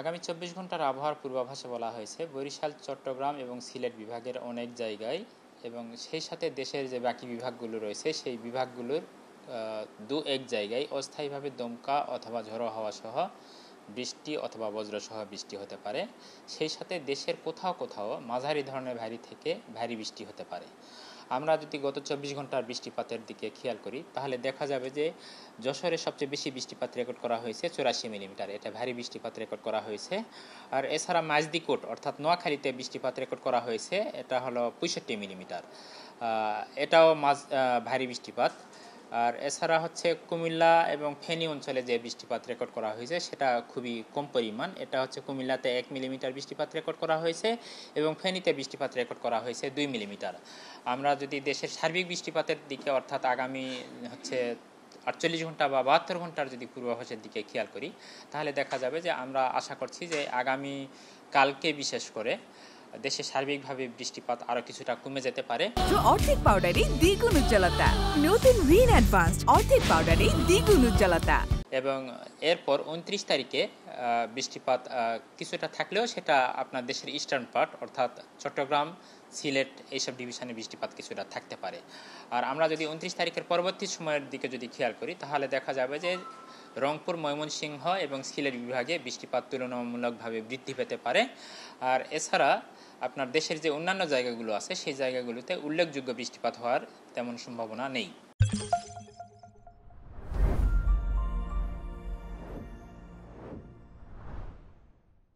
আগামী চব্বিশ ঘন্টার আবহাওয়ার পূর্বাভাসে বলা হয়েছে বরিশাল চট্টগ্রাম এবং সিলেট বিভাগের অনেক জায়গায় এবং সেই সাথে দেশের যে বাকি বিভাগগুলো রয়েছে সেই বিভাগগুলোর দু এক জায়গায় অস্থায়ীভাবে দমকা অথবা ঝড়ো হাওয়া সহ বৃষ্টি অথবা বজ্রসহ বৃষ্টি হতে পারে সেই সাথে দেশের কোথাও কোথাও মাঝারি ধরনের ভারী থেকে ভারী বৃষ্টি হতে পারে আমরা যদি গত চব্বিশ ঘন্টার বৃষ্টিপাতের দিকে খেয়াল করি তাহলে দেখা যাবে যে যশোরে সবচেয়ে বেশি বৃষ্টিপাত রেকর্ড করা হয়েছে চুরাশি মিলিমিটার এটা ভারী বৃষ্টিপাত রেকর্ড করা হয়েছে আর এছাড়া মাঝদিকোট অর্থাৎ নোয়াখালীতে বৃষ্টিপাত রেকর্ড করা হয়েছে এটা হলো পঁয়ষট্টি মিলিমিটার এটাও মাঝ ভারী বৃষ্টিপাত আর এছাড়া হচ্ছে কুমিল্লা এবং ফেনী অঞ্চলে যে বৃষ্টিপাত রেকর্ড করা হয়েছে সেটা খুবই কম পরিমাণ এটা হচ্ছে কুমিল্লাতে এক মিলিমিটার বৃষ্টিপাত রেকর্ড করা হয়েছে এবং ফেনীতে বৃষ্টিপাত রেকর্ড করা হয়েছে দুই মিলিমিটার আমরা যদি দেশের সার্বিক বৃষ্টিপাতের দিকে অর্থাৎ আগামী হচ্ছে আটচল্লিশ ঘন্টা বা বাহাত্তর ঘন্টার যদি পূর্বাভাসের দিকে খেয়াল করি তাহলে দেখা যাবে যে আমরা আশা করছি যে আগামী কালকে বিশেষ করে দেশে সার্বিকভাবে বৃষ্টিপাত আরো কিছুটা কমে যেতে পারে অর্ধেক পাউডারে দ্বিগুণ উজ্জ্বলতা নতুন রিন অ্যাডভান্স অর্ধেক পাউডারে দ্বিগুণ উজ্জ্বলতা এবং এরপর উনত্রিশ তারিখে বৃষ্টিপাত কিছুটা থাকলেও সেটা আপনার দেশের ইস্টার্ন পার্ট অর্থাৎ চট্টগ্রাম সিলেট এইসব ডিভিশনে বৃষ্টিপাত কিছুটা থাকতে পারে আর আমরা যদি উনত্রিশ তারিখের পরবর্তী সময়ের দিকে যদি খেয়াল করি তাহলে দেখা যাবে যে রংপুর ময়মনসিংহ এবং সিলেট বিভাগে বৃষ্টিপাত তুলনামূলকভাবে বৃদ্ধি পেতে পারে আর এছাড়া আপনার দেশের যে অন্যান্য জায়গাগুলো আছে সেই জায়গাগুলোতে উল্লেখযোগ্য বৃষ্টিপাত হওয়ার তেমন সম্ভাবনা নেই